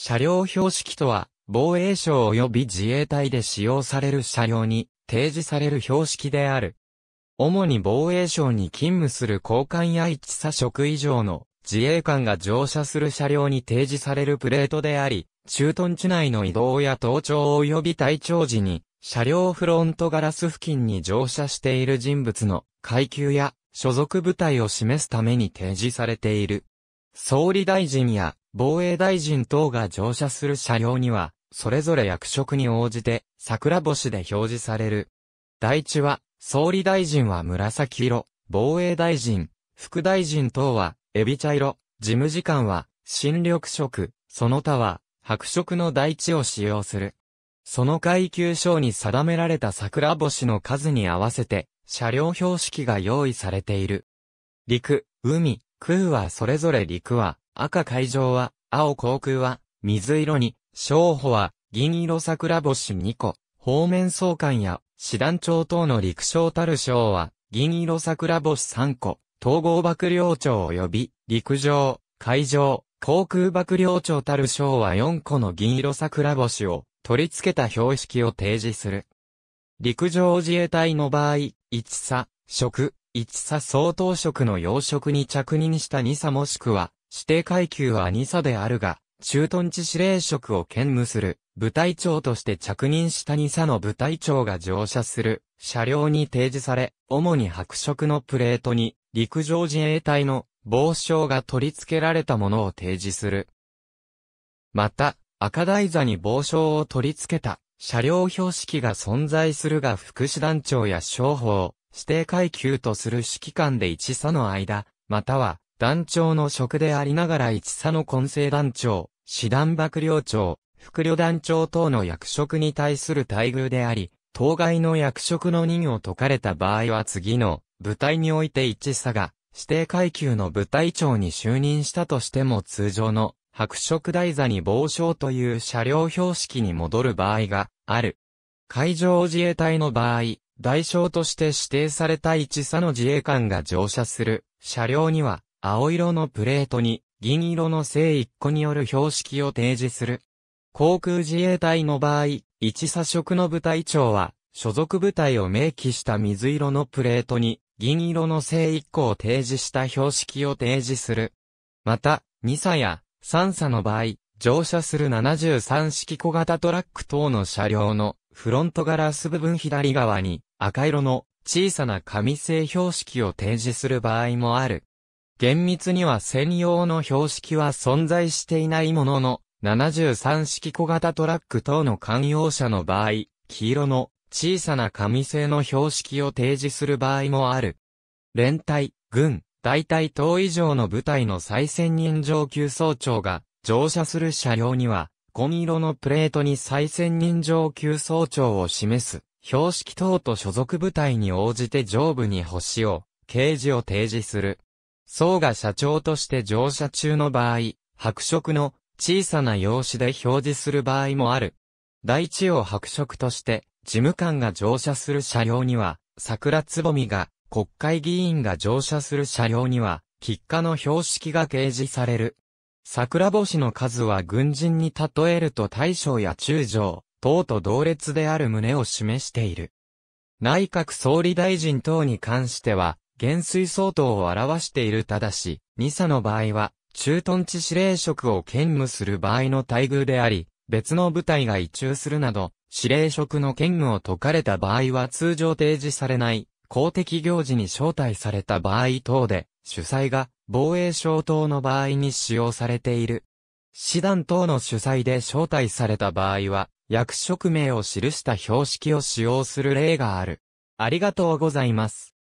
車両標識とは、防衛省及び自衛隊で使用される車両に提示される標識である。主に防衛省に勤務する高官や一査職以上の自衛官が乗車する車両に提示されるプレートであり、駐屯地内の移動や登庁及び退庁時に、車両フロントガラス付近に乗車している人物の階級や所属部隊を示すために提示されている。総理大臣や防衛大臣等が乗車する車両には、それぞれ役職に応じて、桜星で表示される。第一は、総理大臣は紫色、防衛大臣、副大臣等は、エビ茶色、事務次官は、新緑色、その他は、白色の第一を使用する。その階級章に定められた桜星の数に合わせて、車両標識が用意されている。陸、海、空はそれぞれ陸は、赤海上は、青航空は、水色に、小歩は、銀色桜星2個、方面総監や、師団長等の陸将たる将は、銀色桜星3個、統合幕僚長及び、陸上、海上、航空幕僚長たる将は4個の銀色桜星を、取り付けた標識を提示する。陸上自衛隊の場合、一差、職、一差相当職の要職に着任した二差もしくは、指定階級は2差であるが、駐屯地司令職を兼務する、部隊長として着任した2差の部隊長が乗車する、車両に提示され、主に白色のプレートに、陸上自衛隊の防章が取り付けられたものを提示する。また、赤台座に防章を取り付けた車両標識が存在するが副師団長や商法、指定階級とする指揮官で一差の間、または団長の職でありながら一佐の混成団長、師団幕僚長、副旅団長等の役職に対する待遇であり、当該の役職の任を解かれた場合は次の部隊において一佐が指定階級の部隊長に就任したとしても通常の白色台座に防章という車両標識に戻る場合がある。海上自衛隊の場合、代償として指定された一佐の自衛官が乗車する車両には青色のプレートに銀色の正一個による標識を提示する。航空自衛隊の場合、一左色の部隊長は、所属部隊を明記した水色のプレートに、銀色の正一個を提示した標識を提示する。また、2左や3左の場合、乗車する73式小型トラック等の車両のフロントガラス部分左側に赤色の小さな紙製標識を提示する場合もある。厳密には専用の標識は存在していないものの、73式小型トラック等の観用車の場合、黄色の小さな紙製の標識を提示する場合もある。連隊、軍、大隊等以上の部隊の最先任上級総長が乗車する車両には、紺色のプレートに最先任上級総長を示す、標識等と所属部隊に応じて上部に星を、掲示を提示する。総が社長として乗車中の場合、白色の小さな用紙で表示する場合もある。第一を白色として、事務官が乗車する車両には、桜つぼみが、国会議員が乗車する車両には、喫下の標識が掲示される。桜星の数は軍人に例えると大将や中将、党と同列である旨を示している。内閣総理大臣等に関しては、減衰相当を表しているただし、2差の場合は、駐屯地司令職を兼務する場合の待遇であり、別の部隊が移住するなど、指令職の兼務を解かれた場合は通常提示されない、公的行事に招待された場合等で、主催が防衛省等の場合に使用されている。師団等の主催で招待された場合は、役職名を記した標識を使用する例がある。ありがとうございます。